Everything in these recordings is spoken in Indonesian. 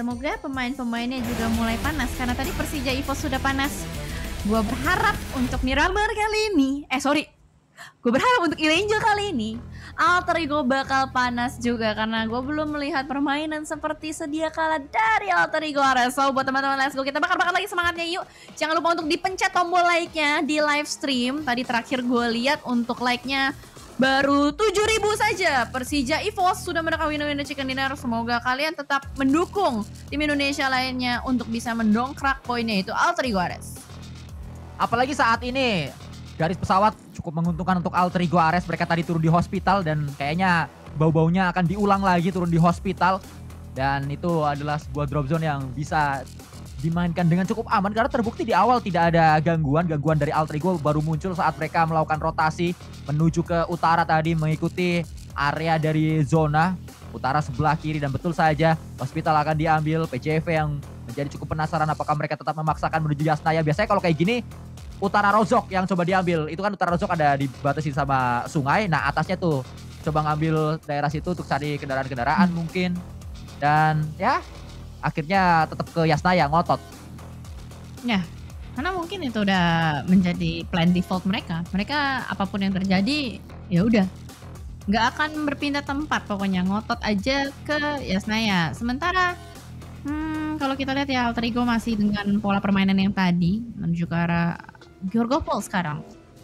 Semoga pemain-pemainnya juga mulai panas karena tadi Persija Evo sudah panas. Gua berharap untuk Miramar kali ini. Eh sorry, gue berharap untuk Ilangel kali ini alter ego bakal panas juga karena gue belum melihat permainan seperti sedia kala dari alter ego So buat teman-teman let's go kita bakar-bakar lagi semangatnya yuk jangan lupa untuk dipencet tombol like-nya di live stream tadi terakhir gue lihat untuk like-nya baru 7.000 saja. Persija EVOS sudah menekan win-win chicken dinner. Semoga kalian tetap mendukung tim Indonesia lainnya untuk bisa mendongkrak poinnya itu Altri Guares. Apalagi saat ini garis pesawat cukup menguntungkan untuk Altri Guares. Mereka tadi turun di hospital dan kayaknya bau-baunya akan diulang lagi turun di hospital. Dan itu adalah sebuah drop zone yang bisa dimainkan dengan cukup aman karena terbukti di awal tidak ada gangguan-gangguan dari alter ego baru muncul saat mereka melakukan rotasi menuju ke utara tadi mengikuti area dari zona utara sebelah kiri dan betul saja hospital akan diambil PCV yang menjadi cukup penasaran apakah mereka tetap memaksakan menuju Yasnaya biasanya kalau kayak gini utara Rozok yang coba diambil itu kan utara Rozok ada dibatasi sama sungai nah atasnya tuh coba ngambil daerah situ untuk cari kendaraan-kendaraan mungkin dan ya akhirnya tetap ke Yasnaya ngotot. Ya, karena mungkin itu udah menjadi plan default mereka. Mereka apapun yang terjadi ya udah nggak akan berpindah tempat pokoknya ngotot aja ke Yasnaya. Sementara hmm, kalau kita lihat ya alter masih dengan pola permainan yang tadi menuju ke arah Georgopol sekarang.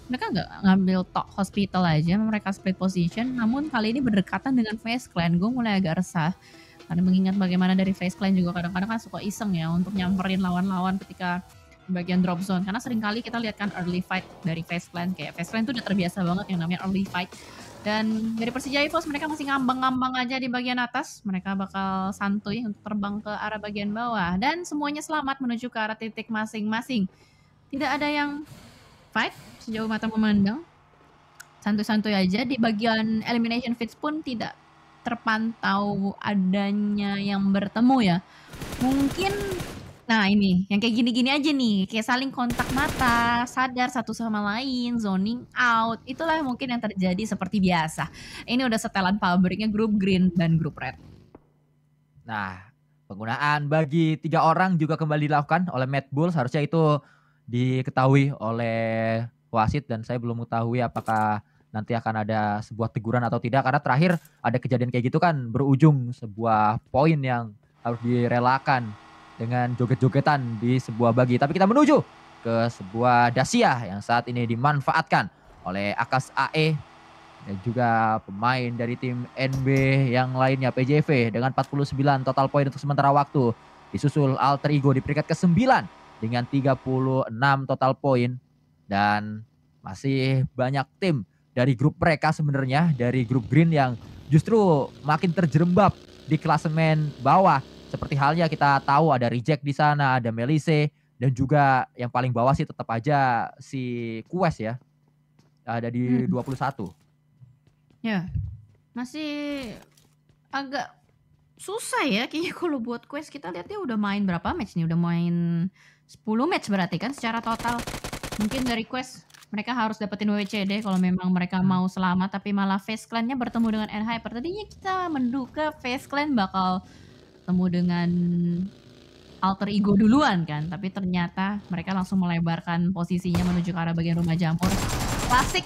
Mereka nggak ngambil top hospital aja, mereka split position. Namun kali ini berdekatan dengan face clan, gue mulai agak resah karena mengingat bagaimana dari face clan juga kadang-kadang kan suka iseng ya untuk nyamperin lawan-lawan ketika bagian drop zone karena sering kali kita lihat kan early fight dari face clan kayak face clan itu udah terbiasa banget yang namanya early fight dan dari Persija Evos mereka masih ngambang-ngambang aja di bagian atas mereka bakal santuy untuk terbang ke arah bagian bawah dan semuanya selamat menuju ke arah titik masing-masing tidak ada yang fight sejauh mata memandang santuy-santuy aja di bagian elimination fits pun tidak terpantau adanya yang bertemu ya. Mungkin nah ini yang kayak gini-gini aja nih, kayak saling kontak mata, sadar satu sama lain, zoning out. Itulah mungkin yang terjadi seperti biasa. Ini udah setelan pabriknya grup green dan grup red. Nah, penggunaan bagi tiga orang juga kembali dilakukan oleh Matt Bull. Seharusnya itu diketahui oleh wasit dan saya belum mengetahui apakah nanti akan ada sebuah teguran atau tidak karena terakhir ada kejadian kayak gitu kan berujung sebuah poin yang harus direlakan dengan joget-jogetan di sebuah bagi tapi kita menuju ke sebuah dasia yang saat ini dimanfaatkan oleh Akas AE dan juga pemain dari tim NB yang lainnya PJV dengan 49 total poin untuk sementara waktu disusul Alter Ego di peringkat ke-9 dengan 36 total poin dan masih banyak tim dari grup mereka sebenarnya dari grup Green yang justru makin terjerembab di klasemen bawah seperti halnya kita tahu ada Reject di sana, ada Melise dan juga yang paling bawah sih tetap aja si quest ya. Ada di hmm. 21. Ya. Masih agak susah ya kayaknya kalau buat Quest kita lihat dia udah main berapa match nih? Udah main 10 match berarti kan secara total. Mungkin dari Quest mereka harus dapetin WCD kalau memang mereka hmm. mau selamat tapi malah face clan-nya bertemu dengan N Hyper. Tadinya kita menduga face clan bakal temu dengan alter ego duluan kan, tapi ternyata mereka langsung melebarkan posisinya menuju ke arah bagian rumah jamur. Klasik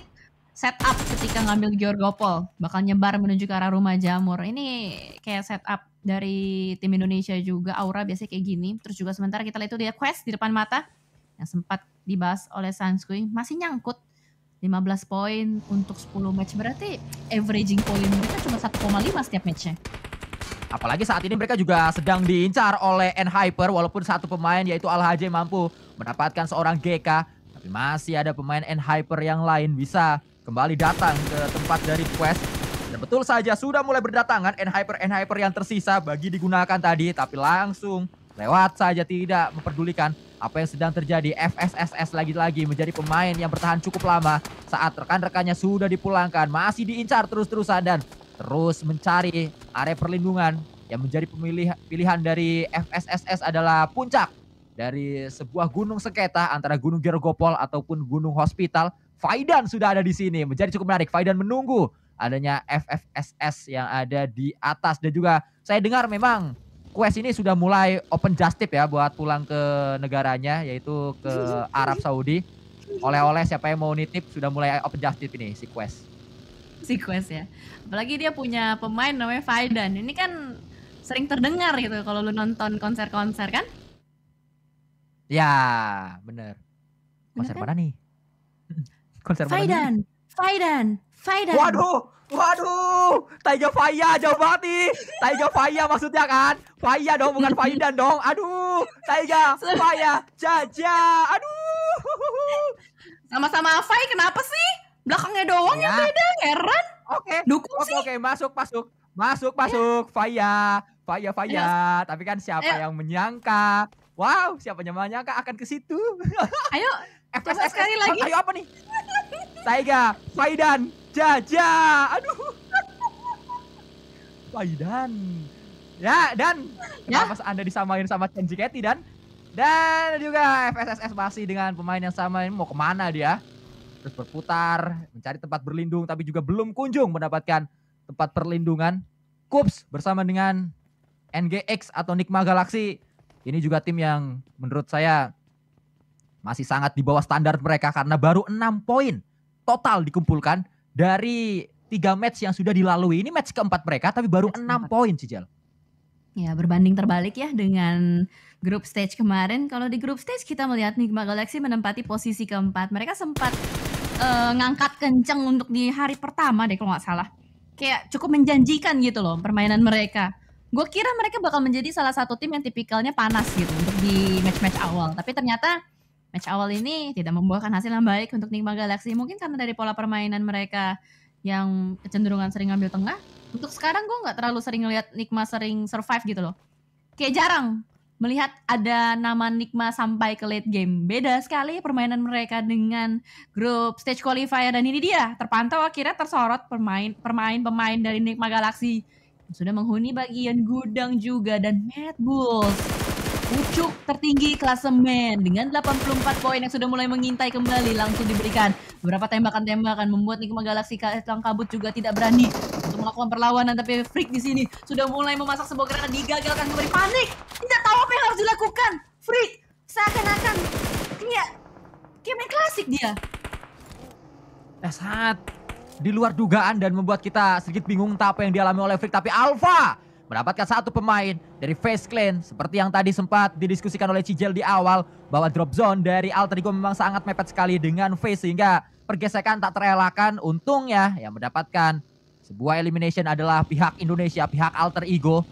setup ketika ngambil Georgopol, bakal nyebar menuju ke arah rumah jamur. Ini kayak setup dari tim Indonesia juga, aura biasanya kayak gini. Terus juga sementara kita lihat itu dia quest di depan mata yang sempat dibahas oleh Sanskui masih nyangkut 15 poin untuk 10 match berarti averaging poin mereka cuma 1,5 setiap matchnya. Apalagi saat ini mereka juga sedang diincar oleh N-Hyper walaupun satu pemain yaitu al Haji mampu mendapatkan seorang GK tapi masih ada pemain N-Hyper yang lain bisa kembali datang ke tempat dari quest dan betul saja sudah mulai berdatangan N-Hyper-N-Hyper yang tersisa bagi digunakan tadi tapi langsung lewat saja tidak memperdulikan apa yang sedang terjadi. FSSS lagi-lagi menjadi pemain yang bertahan cukup lama saat rekan-rekannya sudah dipulangkan. Masih diincar terus-terusan dan terus mencari area perlindungan yang menjadi pemilih, pilihan dari FSSS adalah puncak dari sebuah gunung sengketa antara Gunung Gergopol ataupun Gunung Hospital. Faidan sudah ada di sini, menjadi cukup menarik. Faidan menunggu adanya FFSS yang ada di atas dan juga saya dengar memang Quest ini sudah mulai open just tip ya buat pulang ke negaranya yaitu ke Arab Saudi. Oleh-oleh siapa yang mau nitip sudah mulai open just tip ini si Quest. Si Quest ya. Apalagi dia punya pemain namanya Faidan. Ini kan sering terdengar gitu kalau lu nonton konser-konser kan? Ya, bener. Konser bener kan? mana nih? konser Faidan. Faidan, Faidan, Faidan. Waduh, Waduh, Taiga Faya jauh banget nih. Taiga Faya maksudnya kan? Faya dong, bukan Faidan dong. Aduh, Taiga Faya Jaja. Aduh. Sama-sama Fai kenapa sih? Belakangnya doang ya. yang beda, heran. Oke. Okay. Dukung oke, sih. Oke, masuk, masuk. Masuk, masuk. Ya. Faya, Faya, Faya. Tapi kan siapa yang menyangka? Wow, siapa yang menyangka akan ke situ? Ayo, FS. sekali lagi. Ayo apa nih? Taiga, Faidan, Jaja. Aduh. Wah, Dan. Ya, Dan. Ya? Kenapa Anda disamain sama Kenji Keti Dan? Dan juga FSSS masih dengan pemain yang sama ini mau kemana dia? Terus berputar, mencari tempat berlindung, tapi juga belum kunjung mendapatkan tempat perlindungan. Kups bersama dengan NGX atau Nikma Galaxy. Ini juga tim yang menurut saya masih sangat di bawah standar mereka karena baru enam poin total dikumpulkan dari tiga match yang sudah dilalui ini match keempat mereka tapi baru enam poin sih Jal. Ya berbanding terbalik ya dengan grup stage kemarin. Kalau di grup stage kita melihat Nigma Galaxy menempati posisi keempat. Mereka sempat uh, ngangkat kenceng untuk di hari pertama deh kalau nggak salah. Kayak cukup menjanjikan gitu loh permainan mereka. Gue kira mereka bakal menjadi salah satu tim yang tipikalnya panas gitu untuk di match-match awal. Tapi ternyata Match awal ini tidak membuahkan hasil yang baik untuk Nigma Galaxy. Mungkin karena dari pola permainan mereka yang kecenderungan sering ngambil tengah. Untuk sekarang gue nggak terlalu sering ngeliat Nigma sering survive gitu loh. Kayak jarang melihat ada nama Nigma sampai ke late game. Beda sekali permainan mereka dengan grup stage qualifier dan ini dia terpantau akhirnya tersorot permain permain pemain dari Nigma Galaxy yang sudah menghuni bagian gudang juga dan Mad Bulls pucuk tertinggi klasemen dengan 84 poin yang sudah mulai mengintai kembali langsung diberikan. Beberapa tembakan-tembakan membuat Nikma Galaxy Kang Kabut juga tidak berani untuk melakukan perlawanan tapi Freak di sini sudah mulai memasak sebuah gerakan digagalkan kembali panik. Tidak tahu apa yang harus dilakukan. Freak seakan-akan kayak kayak main klasik dia. Eh saat di luar dugaan dan membuat kita sedikit bingung entah apa yang dialami oleh Freak tapi Alpha mendapatkan satu pemain dari Face Clan seperti yang tadi sempat didiskusikan oleh Cijel di awal bahwa drop zone dari Alterigo memang sangat mepet sekali dengan Face sehingga pergesekan tak terelakkan Untung ya, yang mendapatkan sebuah elimination adalah pihak Indonesia pihak Alter Ego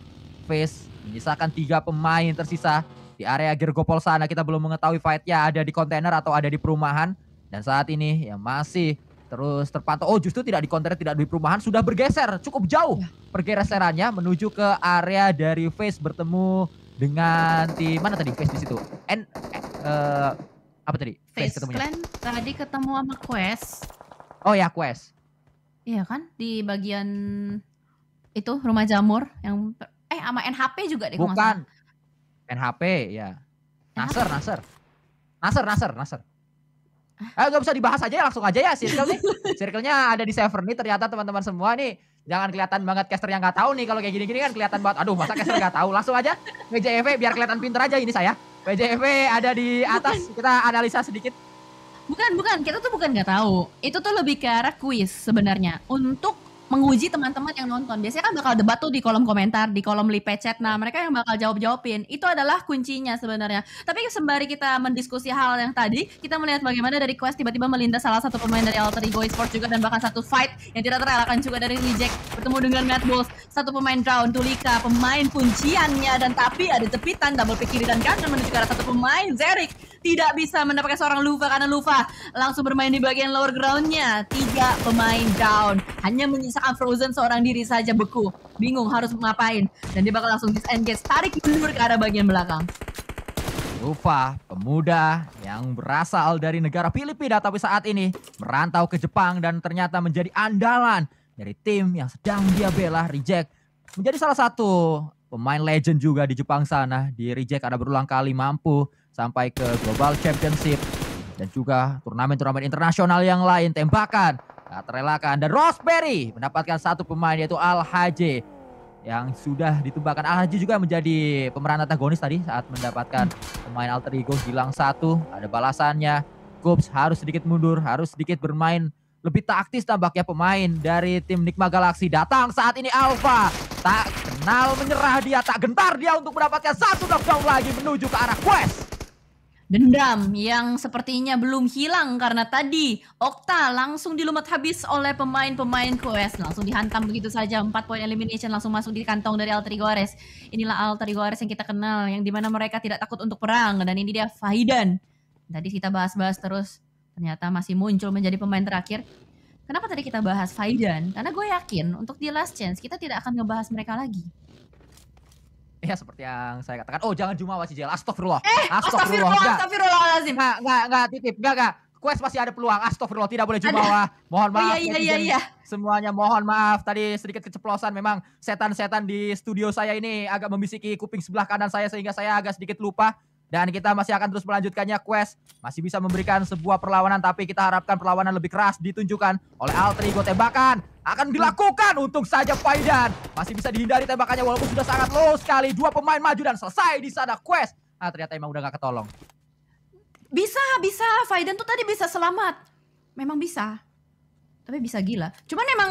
Face menyisakan tiga pemain tersisa di area Gergopol sana kita belum mengetahui fightnya ada di kontainer atau ada di perumahan dan saat ini ya masih Terus terpantau, oh justru tidak di konter, tidak di perumahan, sudah bergeser cukup jauh ya. pergeserannya menuju ke area dari face bertemu dengan tim mana tadi face di situ? And uh, eh, eh, apa tadi? Face, face ketemu Clan tadi ketemu sama Quest. Oh ya Quest. Iya kan di bagian itu rumah jamur yang eh sama NHP juga deh. Bukan. NHP ya. NHP. Nasser, Nasser. Nasser, Nasser, Nasser. Eh ah, gak usah dibahas aja ya langsung aja ya circle nih. Circle-nya ada di server nih ternyata teman-teman semua nih. Jangan kelihatan banget caster yang gak tahu nih kalau kayak gini-gini kan kelihatan banget. Aduh masa caster gak tahu. Langsung aja BJFV biar kelihatan pinter aja ini saya. BJFV ada di atas. Kita analisa sedikit. Bukan, bukan. Kita tuh bukan gak tahu. Itu tuh lebih ke arah quiz sebenarnya. Untuk menguji teman-teman yang nonton. Biasanya kan bakal debat tuh di kolom komentar, di kolom chat. Nah, iya. mereka yang bakal jawab-jawabin. Itu adalah kuncinya sebenarnya. Tapi sembari kita mendiskusi hal yang tadi, kita melihat bagaimana dari Quest tiba-tiba melindas salah satu pemain dari Alter Ego Esports juga dan bahkan satu fight yang tidak terelakkan juga dari Reject bertemu dengan Mad Bulls. Satu pemain Drown, Tulika, pemain kunciannya dan tapi ada jepitan double pick kiri dan kanan menuju ke arah satu pemain Zerik tidak bisa mendapatkan seorang Luva karena Lufa langsung bermain di bagian lower groundnya. Tiga pemain down. Hanya menyisakan Frozen seorang diri saja beku. Bingung harus ngapain. Dan dia bakal langsung disengage. Tarik mundur ke arah bagian belakang. Lufa pemuda yang berasal dari negara Filipina tapi saat ini merantau ke Jepang dan ternyata menjadi andalan dari tim yang sedang dia bela, Reject. Menjadi salah satu pemain legend juga di Jepang sana. Di Reject ada berulang kali mampu sampai ke Global Championship dan juga turnamen-turnamen internasional yang lain. Tembakan tak terelakkan dan Rosberry mendapatkan satu pemain yaitu Al Haji yang sudah ditembakkan. Al Haji juga menjadi pemeran antagonis tadi saat mendapatkan pemain alter ego hilang satu. Ada balasannya. Kups harus sedikit mundur, harus sedikit bermain lebih taktis tampaknya pemain dari tim Nikma Galaxy datang saat ini Alpha tak kenal menyerah dia tak gentar dia untuk mendapatkan satu knockdown lagi menuju ke arah Quest Dendam yang sepertinya belum hilang karena tadi Okta langsung dilumat habis oleh pemain-pemain Quest. Langsung dihantam begitu saja. empat poin elimination langsung masuk di kantong dari Altarigores. Inilah Altarigores yang kita kenal. Yang dimana mereka tidak takut untuk perang. Dan ini dia Fahidan. Tadi kita bahas-bahas terus. Ternyata masih muncul menjadi pemain terakhir. Kenapa tadi kita bahas Fahidan? Karena gue yakin untuk di Last Chance kita tidak akan ngebahas mereka lagi. Ya seperti yang saya katakan. Oh jangan Jumawa jelas. Astagfirullah. Eh, astagfirullah. Astagfirullahalazim. Enggak, enggak, enggak titip. Enggak, enggak. Quest masih ada peluang. Astagfirullah tidak boleh Jumawa. Ada. Mohon maaf. Oh, iya, iya, iya, iya. Semuanya mohon maaf. Tadi sedikit keceplosan memang setan-setan di studio saya ini agak membisiki kuping sebelah kanan saya sehingga saya agak sedikit lupa. Dan kita masih akan terus melanjutkannya quest. Masih bisa memberikan sebuah perlawanan. Tapi kita harapkan perlawanan lebih keras ditunjukkan oleh Altrigo. Tembakan akan dilakukan. untuk saja Faidan. masih bisa dihindari tembakannya. Walaupun sudah sangat low sekali. Dua pemain maju dan selesai di sana quest. Ah ternyata emang udah gak ketolong. Bisa, bisa. Faidan tuh tadi bisa selamat. Memang bisa. Tapi bisa gila. Cuman emang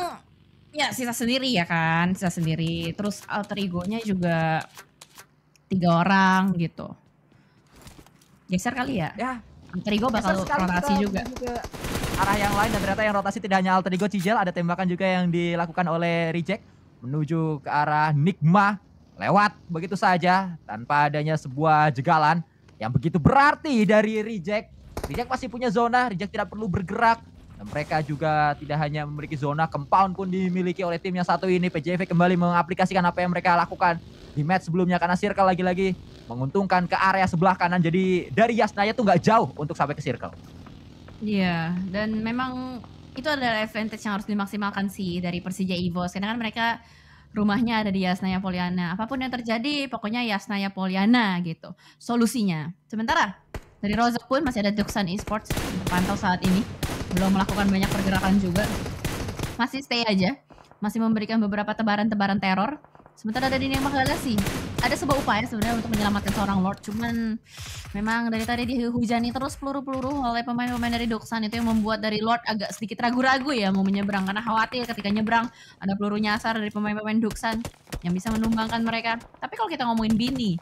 ya sisa sendiri ya kan. Sisa sendiri. Terus alter ego-nya juga tiga orang gitu geser kali ya? Ya. Alter Ego bakal rotasi juga. juga. Arah yang lain dan ternyata yang rotasi tidak hanya Alter Ego Cijel, ada tembakan juga yang dilakukan oleh Reject menuju ke arah Nigma lewat begitu saja tanpa adanya sebuah jegalan yang begitu berarti dari Reject. Reject masih punya zona, Reject tidak perlu bergerak. Dan mereka juga tidak hanya memiliki zona, compound pun dimiliki oleh tim yang satu ini. PJV kembali mengaplikasikan apa yang mereka lakukan di match sebelumnya karena Circle lagi-lagi menguntungkan ke area sebelah kanan. Jadi dari Yasnaya tuh nggak jauh untuk sampai ke circle. Iya, yeah, dan memang itu adalah advantage yang harus dimaksimalkan sih dari Persija Evos. Karena kan mereka rumahnya ada di Yasnaya Poliana. Apapun yang terjadi, pokoknya Yasnaya Poliana gitu. Solusinya. Sementara dari Rozok pun masih ada Joksan Esports pantau saat ini. Belum melakukan banyak pergerakan juga. Masih stay aja. Masih memberikan beberapa tebaran-tebaran teror. Sementara dari Nembak Galaxy ada sebuah upaya sebenarnya untuk menyelamatkan seorang Lord, cuman memang dari tadi dihujani terus peluru-peluru oleh pemain-pemain dari Doksan itu yang membuat dari Lord agak sedikit ragu-ragu ya mau menyeberang karena khawatir ketika nyebrang ada peluru nyasar dari pemain-pemain Doksan yang bisa menumbangkan mereka. Tapi kalau kita ngomongin Bini,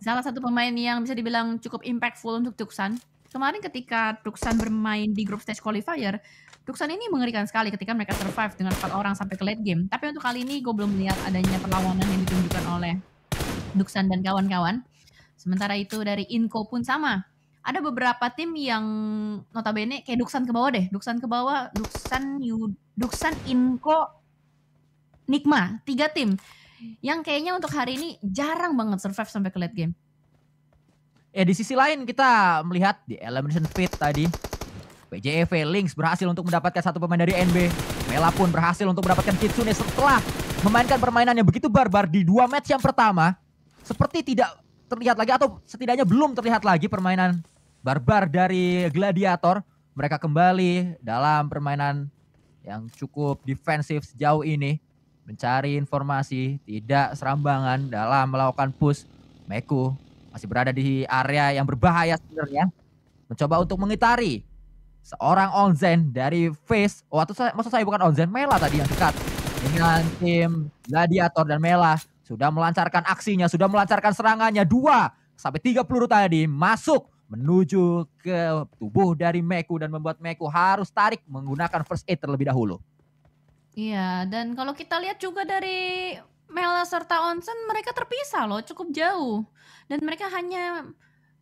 salah satu pemain yang bisa dibilang cukup impactful untuk Doksan. Kemarin ketika Doksan bermain di grup stage qualifier, Duksan ini mengerikan sekali ketika mereka survive dengan empat orang sampai ke late game. Tapi untuk kali ini gue belum melihat adanya perlawanan yang ditunjukkan oleh Duksan dan kawan-kawan. Sementara itu dari Inko pun sama. Ada beberapa tim yang notabene kayak Duksan ke bawah deh. Duksan ke bawah, Duksan, Yu, Duksan, Inko, Nikma. Tiga tim. Yang kayaknya untuk hari ini jarang banget survive sampai ke late game. Eh di sisi lain kita melihat di Elimination Pit tadi. PJEV Links berhasil untuk mendapatkan satu pemain dari NB. Mela pun berhasil untuk mendapatkan Kitsune setelah memainkan permainan yang begitu barbar di dua match yang pertama seperti tidak terlihat lagi atau setidaknya belum terlihat lagi permainan barbar dari gladiator. Mereka kembali dalam permainan yang cukup defensif sejauh ini. Mencari informasi, tidak serambangan dalam melakukan push. Meku masih berada di area yang berbahaya sebenarnya. Mencoba untuk mengitari seorang Onzen dari Face. Oh, atau saya, maksud saya bukan Onzen, Mela tadi yang dekat. Dengan tim Gladiator dan Mela sudah melancarkan aksinya, sudah melancarkan serangannya. Dua sampai tiga peluru tadi masuk menuju ke tubuh dari Meku dan membuat Meku harus tarik menggunakan first aid terlebih dahulu. Iya, dan kalau kita lihat juga dari Mela serta Onsen mereka terpisah loh cukup jauh dan mereka hanya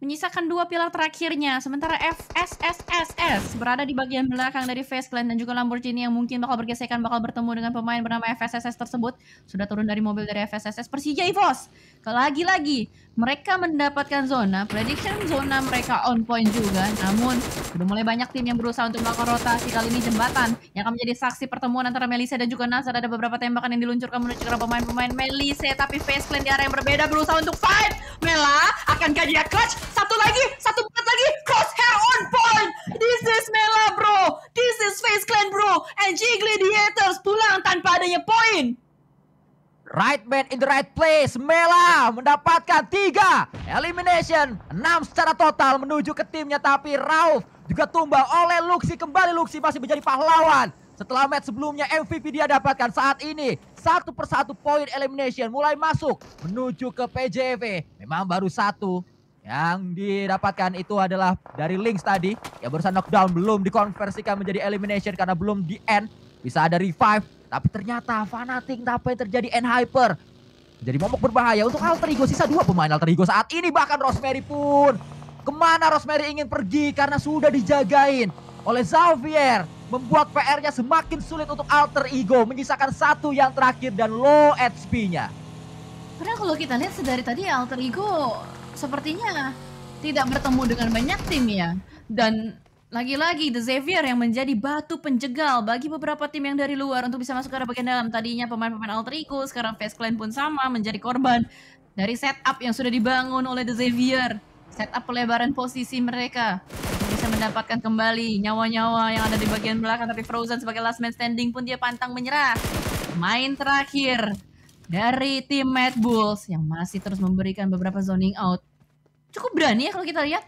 menyisakan dua pilar terakhirnya. Sementara FSSSS berada di bagian belakang dari face clan dan juga Lamborghini yang mungkin bakal bergesekan bakal bertemu dengan pemain bernama FSSS tersebut. Sudah turun dari mobil dari FSSS Persija Evos. Lagi-lagi mereka mendapatkan zona, prediction zona mereka on point juga. Namun sudah mulai banyak tim yang berusaha untuk melakukan rotasi kali ini jembatan yang akan menjadi saksi pertemuan antara Melisa dan juga Nasar Ada beberapa tembakan yang diluncurkan menuju ke pemain-pemain Melisa tapi face clan di area yang berbeda berusaha untuk fight. Mela, akan dia clutch? Satu lagi, satu bulat lagi. Crosshair on point. This is Mela bro. This is Face Clan bro. And Jiggly Dieters pulang tanpa adanya poin. Right man in the right place. Mela mendapatkan tiga elimination. enam secara total menuju ke timnya. Tapi Rauf juga tumbang oleh Luxi. Kembali Luxi masih menjadi pahlawan. Setelah match sebelumnya MVP dia dapatkan saat ini satu persatu poin elimination mulai masuk menuju ke PJV. Memang baru satu yang didapatkan itu adalah dari Lynx tadi yang barusan knockdown belum dikonversikan menjadi elimination karena belum di end. Bisa ada revive, tapi ternyata fanatik apa yang terjadi end hyper. Jadi momok berbahaya untuk alter ego sisa dua pemain alter ego saat ini bahkan Rosemary pun kemana Rosemary ingin pergi karena sudah dijagain oleh Xavier membuat PR-nya semakin sulit untuk alter ego menyisakan satu yang terakhir dan low HP-nya. Karena kalau kita lihat sedari tadi alter ego sepertinya tidak bertemu dengan banyak tim ya. Dan lagi-lagi The Xavier yang menjadi batu penjegal bagi beberapa tim yang dari luar untuk bisa masuk ke bagian dalam. Tadinya pemain-pemain alter ego, sekarang Face Clan pun sama menjadi korban dari setup yang sudah dibangun oleh The Xavier. Setup pelebaran posisi mereka bisa mendapatkan kembali nyawa-nyawa yang ada di bagian belakang tapi Frozen sebagai last man standing pun dia pantang menyerah. Main terakhir dari tim Mad Bulls yang masih terus memberikan beberapa zoning out cukup berani ya kalau kita lihat.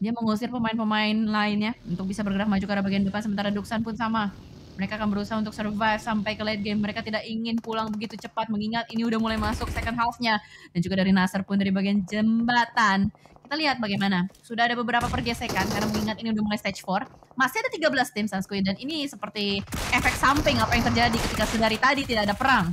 Dia mengusir pemain-pemain lainnya untuk bisa bergerak maju ke arah bagian depan sementara Duksan pun sama. Mereka akan berusaha untuk survive sampai ke late game. Mereka tidak ingin pulang begitu cepat mengingat ini udah mulai masuk second half-nya. Dan juga dari Nasser pun dari bagian jembatan. Kita lihat bagaimana. Sudah ada beberapa pergesekan karena mengingat ini udah mulai stage 4. Masih ada 13 tim Sunsquid dan ini seperti efek samping apa yang terjadi ketika sedari tadi tidak ada perang.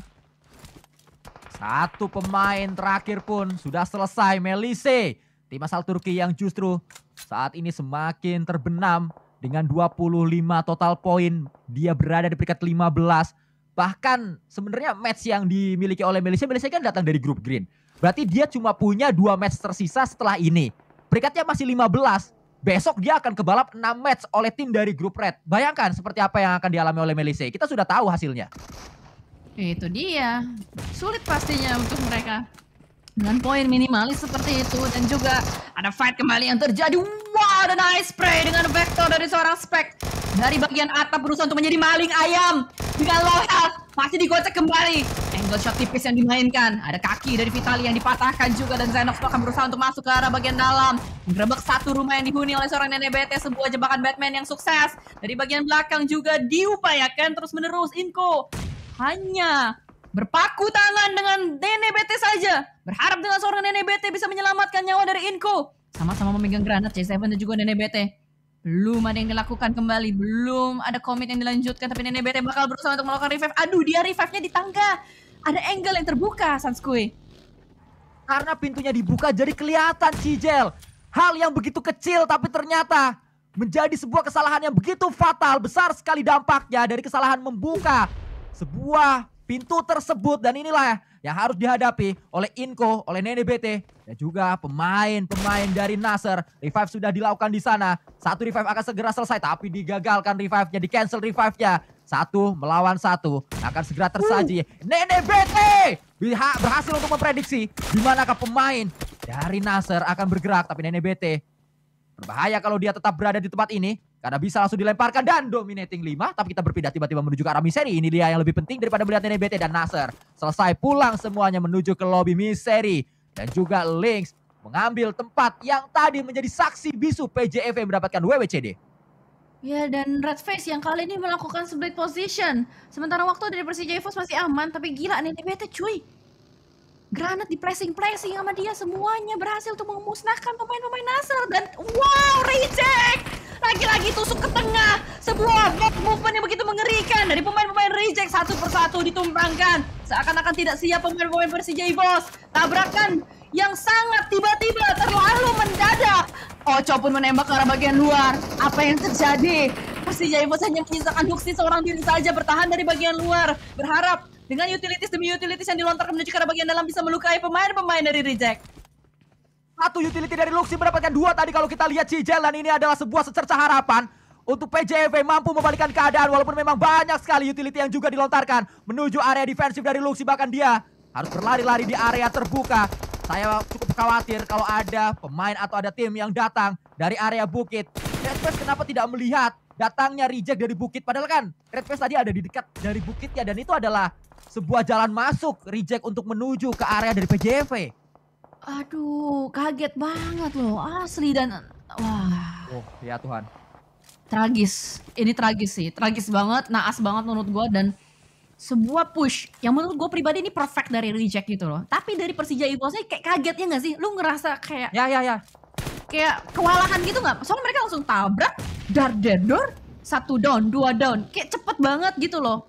Satu pemain terakhir pun sudah selesai Melise Tim asal Turki yang justru saat ini semakin terbenam dengan 25 total poin. Dia berada di peringkat 15. Bahkan sebenarnya match yang dimiliki oleh Malaysia, Malaysia kan datang dari grup green. Berarti dia cuma punya dua match tersisa setelah ini. Peringkatnya masih 15. Besok dia akan kebalap 6 match oleh tim dari grup red. Bayangkan seperti apa yang akan dialami oleh Malaysia. Kita sudah tahu hasilnya. Itu dia. Sulit pastinya untuk mereka dengan poin minimalis seperti itu dan juga ada fight kembali yang terjadi wow ada nice spray dengan vector dari seorang spek dari bagian atap berusaha untuk menjadi maling ayam dengan low health masih digocek kembali angle shot tipis yang dimainkan ada kaki dari Vitali yang dipatahkan juga dan Xenox akan berusaha untuk masuk ke arah bagian dalam menggerebek satu rumah yang dihuni oleh seorang nenek BT sebuah jebakan Batman yang sukses dari bagian belakang juga diupayakan terus menerus Inko hanya Berpaku tangan dengan nenek BT saja. Berharap dengan seorang nenek BT bisa menyelamatkan nyawa dari Inko. Sama-sama memegang granat C7 dan juga nenek BT. Belum ada yang dilakukan kembali. Belum ada komit yang dilanjutkan. Tapi nenek BT bakal berusaha untuk melakukan revive. Aduh dia revive-nya di tangga. Ada angle yang terbuka Sanskui. Karena pintunya dibuka jadi kelihatan Cijel. Hal yang begitu kecil tapi ternyata menjadi sebuah kesalahan yang begitu fatal. Besar sekali dampaknya dari kesalahan membuka sebuah pintu tersebut dan inilah yang harus dihadapi oleh Inko, oleh Nene BT dan juga pemain-pemain dari Nasr. Revive sudah dilakukan di sana. Satu revive akan segera selesai tapi digagalkan revive-nya, di cancel revive-nya. Satu melawan satu akan segera tersaji. Nene BT berhasil untuk memprediksi di manakah pemain dari Nasr akan bergerak tapi Nene BT berbahaya kalau dia tetap berada di tempat ini. Karena bisa langsung dilemparkan dan dominating 5. Tapi kita berpindah tiba-tiba menuju ke arah Miseri. Ini dia yang lebih penting daripada melihat NBT dan Nasser. Selesai pulang semuanya menuju ke lobby Miseri. Dan juga Lynx mengambil tempat yang tadi menjadi saksi bisu PJF yang mendapatkan WWCD. Ya dan Red Face yang kali ini melakukan split position. Sementara waktu dari Persija Evos masih aman tapi gila NBT cuy. Granat di pressing-pressing sama dia semuanya berhasil untuk memusnahkan pemain-pemain Nasser dan wow reject! lagi-lagi tusuk ke tengah sebuah back movement yang begitu mengerikan dari pemain-pemain reject satu persatu ditumbangkan seakan-akan tidak siap pemain-pemain Persija Boss. tabrakan yang sangat tiba-tiba terlalu mendadak Oco pun menembak ke arah bagian luar apa yang terjadi Persija Boss hanya menyisakan Huxley seorang diri saja bertahan dari bagian luar berharap dengan utilities demi utilities yang dilontarkan menuju ke arah bagian dalam bisa melukai pemain-pemain dari reject satu utility dari Luxi mendapatkan dua tadi kalau kita lihat si Jalan ini adalah sebuah secerca harapan untuk PJV mampu membalikan keadaan walaupun memang banyak sekali utility yang juga dilontarkan menuju area defensif dari Luxi bahkan dia harus berlari-lari di area terbuka. Saya cukup khawatir kalau ada pemain atau ada tim yang datang dari area bukit. Redfest kenapa tidak melihat datangnya reject dari bukit padahal kan Redfest tadi ada di dekat dari bukit ya dan itu adalah sebuah jalan masuk reject untuk menuju ke area dari PJV. Aduh, kaget banget loh, asli dan wah. Oh, ya Tuhan. Tragis, ini tragis sih, tragis banget, naas banget menurut gue dan sebuah push yang menurut gue pribadi ini perfect dari reject gitu loh. Tapi dari Persija saya kayak kaget ya gak sih? Lu ngerasa kayak ya ya ya kayak kewalahan gitu nggak? Soalnya mereka langsung tabrak, dar dar, satu down, dua down, kayak cepet banget gitu loh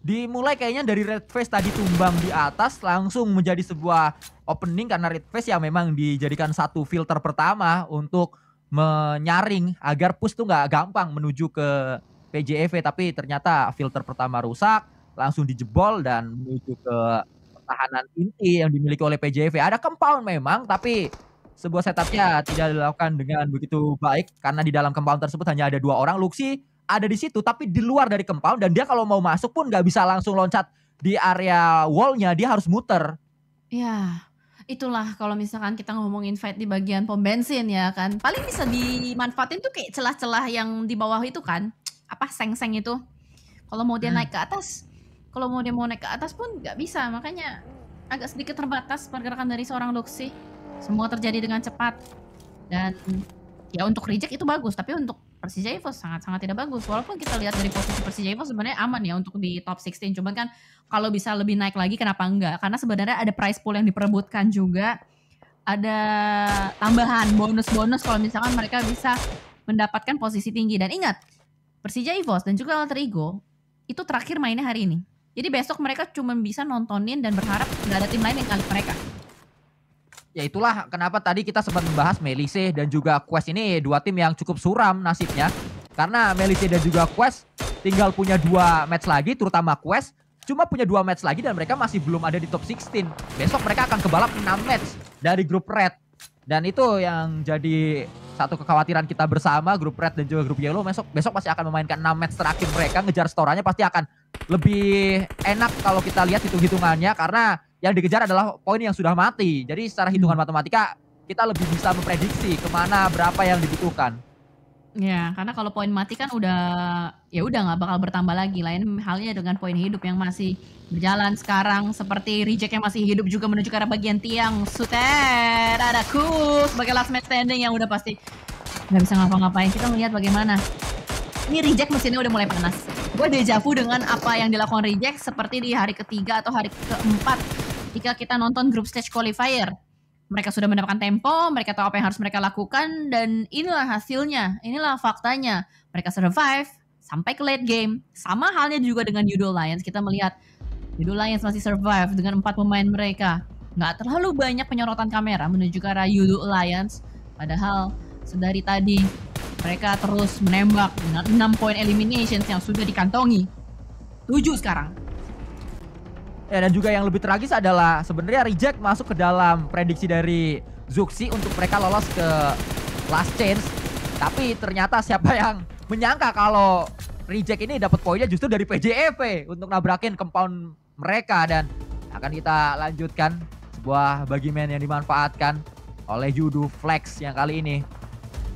dimulai kayaknya dari red face tadi tumbang di atas langsung menjadi sebuah opening karena red face yang memang dijadikan satu filter pertama untuk menyaring agar push tuh nggak gampang menuju ke PJEV tapi ternyata filter pertama rusak langsung dijebol dan menuju ke pertahanan inti yang dimiliki oleh PJEV ada compound memang tapi sebuah setupnya tidak dilakukan dengan begitu baik karena di dalam compound tersebut hanya ada dua orang Luxi ada di situ tapi di luar dari compound dan dia kalau mau masuk pun nggak bisa langsung loncat di area wallnya dia harus muter. Ya itulah kalau misalkan kita ngomongin fight di bagian pom bensin ya kan paling bisa dimanfaatin tuh kayak celah-celah yang di bawah itu kan apa seng-seng itu kalau mau dia hmm. naik ke atas kalau mau dia mau naik ke atas pun nggak bisa makanya agak sedikit terbatas pergerakan dari seorang doksi semua terjadi dengan cepat dan ya untuk reject itu bagus tapi untuk Persija Evo sangat-sangat tidak bagus. Walaupun kita lihat dari posisi Persija Evo sebenarnya aman ya untuk di top 16. Cuman kan kalau bisa lebih naik lagi kenapa enggak? Karena sebenarnya ada prize pool yang diperebutkan juga. Ada tambahan bonus-bonus kalau misalkan mereka bisa mendapatkan posisi tinggi. Dan ingat, Persija Evos dan juga Alter Ego itu terakhir mainnya hari ini. Jadi besok mereka cuma bisa nontonin dan berharap nggak ada tim lain yang kalah mereka ya itulah kenapa tadi kita sempat membahas Melise dan juga Quest ini dua tim yang cukup suram nasibnya. Karena Melise dan juga Quest tinggal punya dua match lagi, terutama Quest. Cuma punya dua match lagi dan mereka masih belum ada di top 16. Besok mereka akan kebalap balap 6 match dari grup Red. Dan itu yang jadi satu kekhawatiran kita bersama grup Red dan juga grup Yellow besok besok pasti akan memainkan 6 match terakhir mereka ngejar storanya pasti akan lebih enak kalau kita lihat hitung-hitungannya karena yang dikejar adalah poin yang sudah mati. Jadi secara hitungan hmm. matematika kita lebih bisa memprediksi kemana berapa yang dibutuhkan. Ya, karena kalau poin mati kan udah ya udah nggak bakal bertambah lagi. Lain halnya dengan poin hidup yang masih berjalan sekarang seperti reject yang masih hidup juga menuju ke arah bagian tiang. Suter ada ku sebagai last man standing yang udah pasti nggak bisa ngapa-ngapain. Kita melihat bagaimana. Ini reject mesinnya udah mulai panas. Gue dejavu dengan apa yang dilakukan reject seperti di hari ketiga atau hari keempat ketika kita nonton grup stage qualifier mereka sudah mendapatkan tempo, mereka tahu apa yang harus mereka lakukan, dan inilah hasilnya, inilah faktanya. Mereka survive sampai ke late game. Sama halnya juga dengan Yudo Lions, kita melihat Yudo Lions masih survive dengan empat pemain mereka. Nggak terlalu banyak penyorotan kamera menuju ke arah Yudo Lions, padahal sedari tadi mereka terus menembak dengan 6 poin eliminations yang sudah dikantongi. 7 sekarang. Ya, dan juga yang lebih tragis adalah sebenarnya reject masuk ke dalam prediksi dari Zuxi untuk mereka lolos ke last chance. Tapi ternyata siapa yang menyangka kalau reject ini dapat poinnya justru dari PJEV untuk nabrakin compound mereka dan akan kita lanjutkan sebuah bagimen yang dimanfaatkan oleh Yudu Flex yang kali ini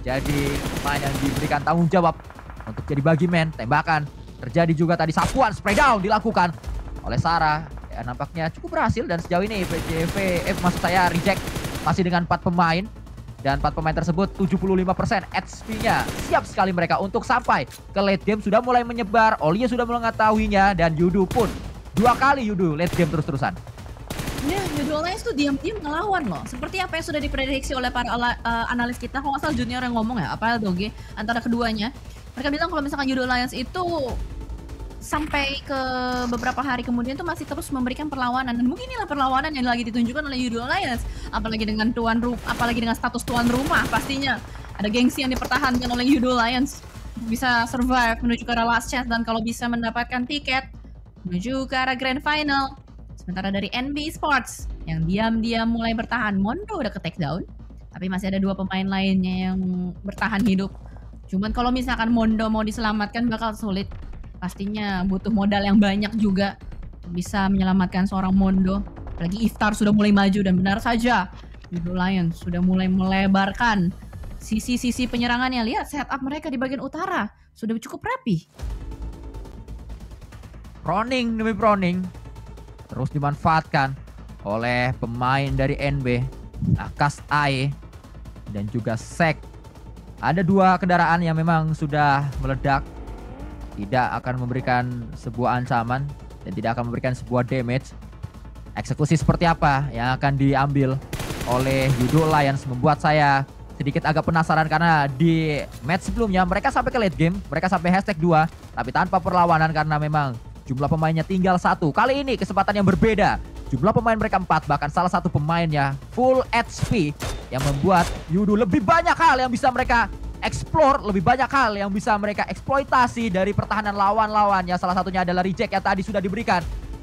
jadi main yang diberikan tanggung jawab untuk jadi bagimen tembakan terjadi juga tadi sapuan spray down dilakukan oleh Sarah Ya, nampaknya cukup berhasil dan sejauh ini PJV, eh maksud saya reject masih dengan 4 pemain. Dan 4 pemain tersebut 75% HP-nya. Siap sekali mereka untuk sampai ke late game sudah mulai menyebar. Olia sudah mengetahuinya dan Yudu pun. Dua kali Yudu late game terus-terusan. Ya, Yudu Alliance tuh diam-diam ngelawan loh. Seperti apa yang sudah diprediksi oleh para ala, uh, analis kita. Kalau asal junior yang ngomong ya, apa Doge antara keduanya. Mereka bilang kalau misalkan Yudu Alliance itu sampai ke beberapa hari kemudian tuh masih terus memberikan perlawanan dan mungkin inilah perlawanan yang lagi ditunjukkan oleh Yudo Alliance apalagi dengan tuan ru apalagi dengan status tuan rumah pastinya ada gengsi yang dipertahankan oleh Yudo Alliance bisa survive menuju ke arah last chance dan kalau bisa mendapatkan tiket menuju ke arah grand final sementara dari NB Sports yang diam-diam mulai bertahan Mondo udah ke takedown tapi masih ada dua pemain lainnya yang bertahan hidup Cuman kalau misalkan Mondo mau diselamatkan bakal sulit pastinya butuh modal yang banyak juga bisa menyelamatkan seorang Mondo. Apalagi Iftar sudah mulai maju dan benar saja Yellow Lions sudah mulai melebarkan sisi-sisi penyerangannya. Lihat setup mereka di bagian utara sudah cukup rapi. Proning demi proning terus dimanfaatkan oleh pemain dari NB, Akas AE dan juga Sek. Ada dua kendaraan yang memang sudah meledak tidak akan memberikan sebuah ancaman dan tidak akan memberikan sebuah damage. Eksekusi seperti apa yang akan diambil oleh Yudo Lions membuat saya sedikit agak penasaran karena di match sebelumnya mereka sampai ke late game, mereka sampai hashtag 2, tapi tanpa perlawanan karena memang jumlah pemainnya tinggal satu. Kali ini kesempatan yang berbeda. Jumlah pemain mereka empat, bahkan salah satu pemainnya full HP yang membuat Yudo lebih banyak hal yang bisa mereka explore lebih banyak hal yang bisa mereka eksploitasi dari pertahanan lawan-lawannya. lawan Salah satunya adalah reject yang tadi sudah diberikan.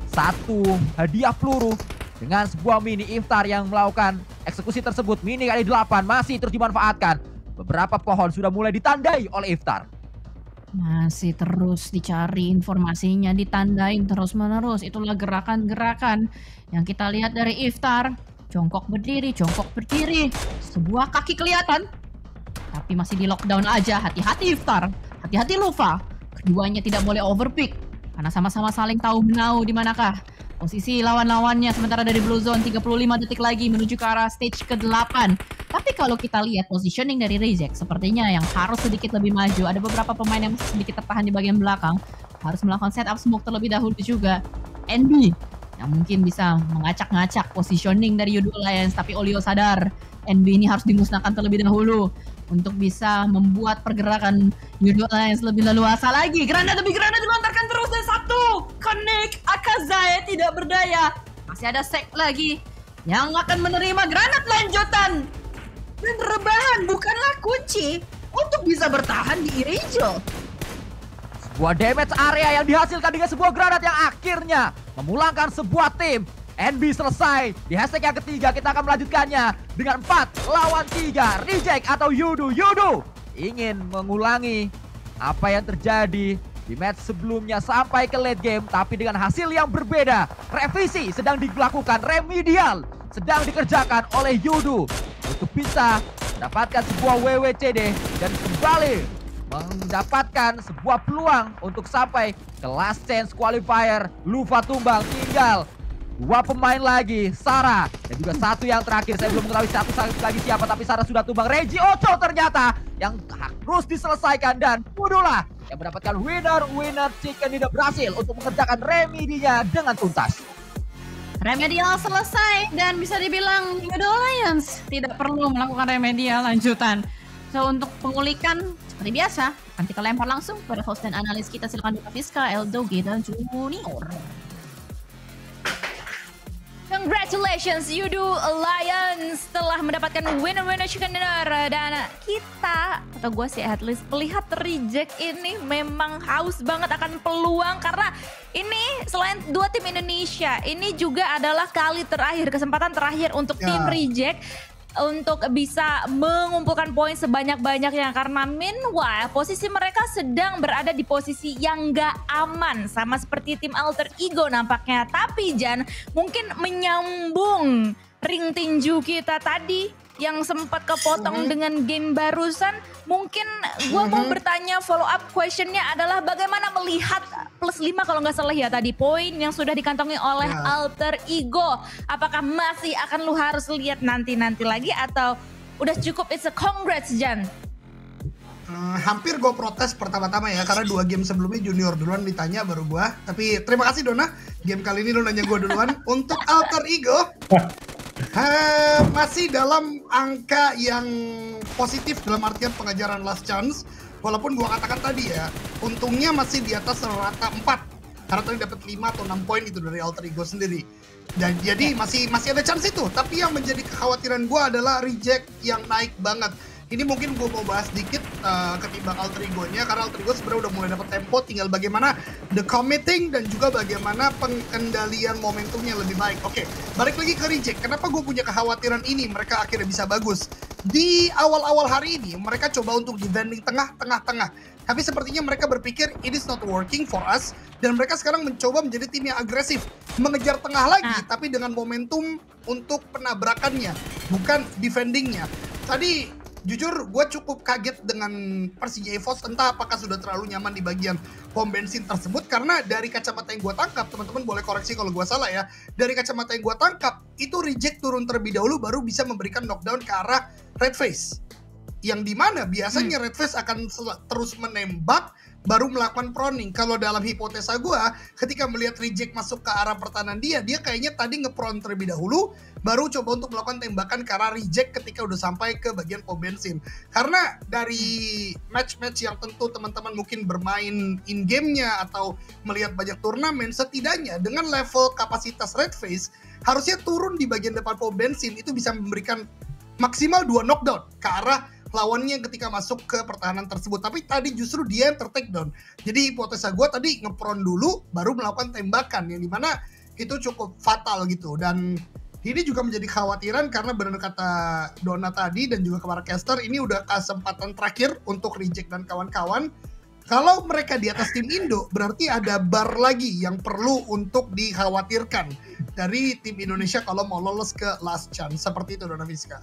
Satu hadiah peluru dengan sebuah mini iftar yang melakukan eksekusi tersebut. Mini kali 8 masih terus dimanfaatkan. Beberapa pohon sudah mulai ditandai oleh iftar. Masih terus dicari informasinya, ditandain terus-menerus. Itulah gerakan-gerakan yang kita lihat dari iftar. Jongkok berdiri, jongkok berdiri. Sebuah kaki kelihatan, tapi masih di lockdown aja. Hati-hati Iftar. Hati-hati Lufa. Keduanya tidak boleh overpick. Karena sama-sama saling tahu menau di manakah posisi lawan-lawannya sementara dari blue zone 35 detik lagi menuju ke arah stage ke-8. Tapi kalau kita lihat positioning dari Rezek sepertinya yang harus sedikit lebih maju. Ada beberapa pemain yang sedikit tertahan di bagian belakang. Harus melakukan setup smoke terlebih dahulu juga. Andy yang mungkin bisa mengacak-ngacak positioning dari Yudu Alliance. Tapi Olio sadar NB ini harus dimusnahkan terlebih dahulu untuk bisa membuat pergerakan Yudhoyono yang lebih leluasa lagi. Granat demi granat dilontarkan terus dan satu. Connect Akazai tidak berdaya. Masih ada sek lagi yang akan menerima granat lanjutan. Dan rebahan bukanlah kunci untuk bisa bertahan di Irijo. Sebuah damage area yang dihasilkan dengan sebuah granat yang akhirnya memulangkan sebuah tim NB selesai. Di hashtag yang ketiga kita akan melanjutkannya dengan empat lawan tiga Reject atau Yudu. Yudu ingin mengulangi apa yang terjadi di match sebelumnya sampai ke late game. Tapi dengan hasil yang berbeda. Revisi sedang dilakukan. Remedial sedang dikerjakan oleh Yudu. Untuk bisa mendapatkan sebuah WWCD dan kembali mendapatkan sebuah peluang untuk sampai ke last chance qualifier. Lufa tumbang tinggal Dua pemain lagi, Sarah. Dan juga satu yang terakhir, saya belum mengetahui satu lagi siapa. Tapi Sarah sudah tumbang. Reji Ocho ternyata yang harus diselesaikan. Dan mudulah yang mendapatkan winner-winner chicken tidak berhasil untuk mengerjakan remedinya dengan tuntas. Remedial selesai dan bisa dibilang Yudo Lions tidak perlu melakukan remedial lanjutan. So untuk pengulikan seperti biasa akan kita lempar langsung pada host dan analis kita silakan Duka Fiska, Eldogi dan Junior. Congratulations you do Alliance telah mendapatkan winner winner chicken dinner dan kita atau gue sih at least melihat reject ini memang haus banget akan peluang karena ini selain dua tim Indonesia ini juga adalah kali terakhir kesempatan terakhir untuk yeah. tim reject untuk bisa mengumpulkan poin sebanyak-banyaknya karena meanwhile posisi mereka sedang berada di posisi yang gak aman sama seperti tim alter ego nampaknya tapi Jan mungkin menyambung ring tinju kita tadi yang sempat kepotong mm -hmm. dengan game barusan, mungkin gue mm -hmm. mau mm-hmm. bertanya follow up questionnya adalah bagaimana melihat plus 5 kalau nggak salah ya tadi poin yang sudah dikantongi oleh yeah. alter ego. Apakah masih akan lu harus lihat nanti-nanti lagi atau udah cukup it's a congrats Jan? Hmm, hampir gue protes pertama-tama ya karena dua game sebelumnya junior duluan ditanya baru gue tapi terima kasih Dona game kali ini lu nanya gue duluan untuk alter ego Ha, eh, masih dalam angka yang positif dalam artian pengajaran last chance. Walaupun gua katakan tadi ya, untungnya masih di atas rata 4. Karena tadi dapat 5 atau 6 poin itu dari alter ego sendiri. Dan jadi ya. masih masih ada chance itu, tapi yang menjadi kekhawatiran gua adalah reject yang naik banget ini mungkin gue mau bahas dikit uh, ketimbang alter ego-nya karena alter ego sebenarnya udah mulai dapat tempo tinggal bagaimana the committing dan juga bagaimana pengendalian momentumnya lebih baik. Oke, okay, balik lagi ke reject. Kenapa gue punya kekhawatiran ini mereka akhirnya bisa bagus? Di awal-awal hari ini mereka coba untuk di tengah, tengah-tengah. Tapi sepertinya mereka berpikir it is not working for us dan mereka sekarang mencoba menjadi tim yang agresif, mengejar tengah lagi nah. tapi dengan momentum untuk penabrakannya, bukan defendingnya. Tadi jujur gue cukup kaget dengan Persija Evos entah apakah sudah terlalu nyaman di bagian pom bensin tersebut karena dari kacamata yang gue tangkap teman-teman boleh koreksi kalau gue salah ya dari kacamata yang gue tangkap itu reject turun terlebih dahulu baru bisa memberikan knockdown ke arah red face yang dimana biasanya hmm. red face akan terus menembak baru melakukan proning. Kalau dalam hipotesa gue, ketika melihat reject masuk ke arah pertahanan dia, dia kayaknya tadi ngepron terlebih dahulu, baru coba untuk melakukan tembakan ke arah reject ketika udah sampai ke bagian pom bensin. Karena dari match-match yang tentu teman-teman mungkin bermain in nya atau melihat banyak turnamen, setidaknya dengan level kapasitas red face, harusnya turun di bagian depan pom bensin itu bisa memberikan maksimal dua knockdown ke arah lawannya ketika masuk ke pertahanan tersebut. Tapi tadi justru dia yang tertake down. Jadi hipotesa gue tadi ngepron dulu baru melakukan tembakan yang dimana itu cukup fatal gitu dan ini juga menjadi khawatiran karena benar kata Dona tadi dan juga kemarin caster ini udah kesempatan terakhir untuk reject dan kawan-kawan kalau mereka di atas tim Indo berarti ada bar lagi yang perlu untuk dikhawatirkan dari tim Indonesia kalau mau lolos ke last chance seperti itu Dona Fiska.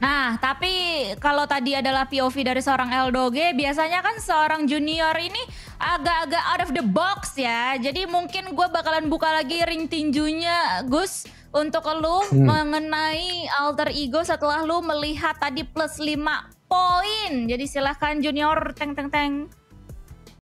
Nah, tapi kalau tadi adalah POV dari seorang Eldoge, biasanya kan seorang junior ini agak-agak out of the box ya. Jadi mungkin gue bakalan buka lagi ring tinjunya, Gus untuk lu hmm. mengenai alter ego setelah lu melihat tadi plus 5 poin. Jadi silahkan junior teng teng teng.